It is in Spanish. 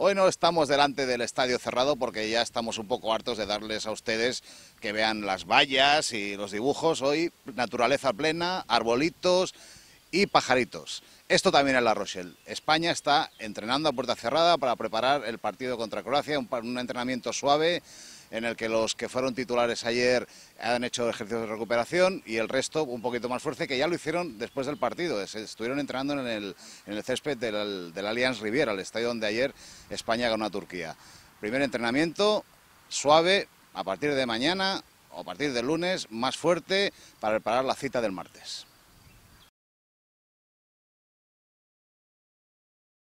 Hoy no estamos delante del estadio cerrado porque ya estamos un poco hartos de darles a ustedes que vean las vallas y los dibujos. Hoy naturaleza plena, arbolitos y pajaritos. Esto también es La Rochelle. España está entrenando a puerta cerrada para preparar el partido contra Croacia, un, un entrenamiento suave en el que los que fueron titulares ayer han hecho ejercicios de recuperación y el resto un poquito más fuerte, que ya lo hicieron después del partido. estuvieron entrenando en el, césped del, del Allianz Riviera, el estadio donde ayer España ganó a Turquía. Primer entrenamiento suave, a partir de mañana o a partir del lunes, más fuerte para preparar la cita del martes.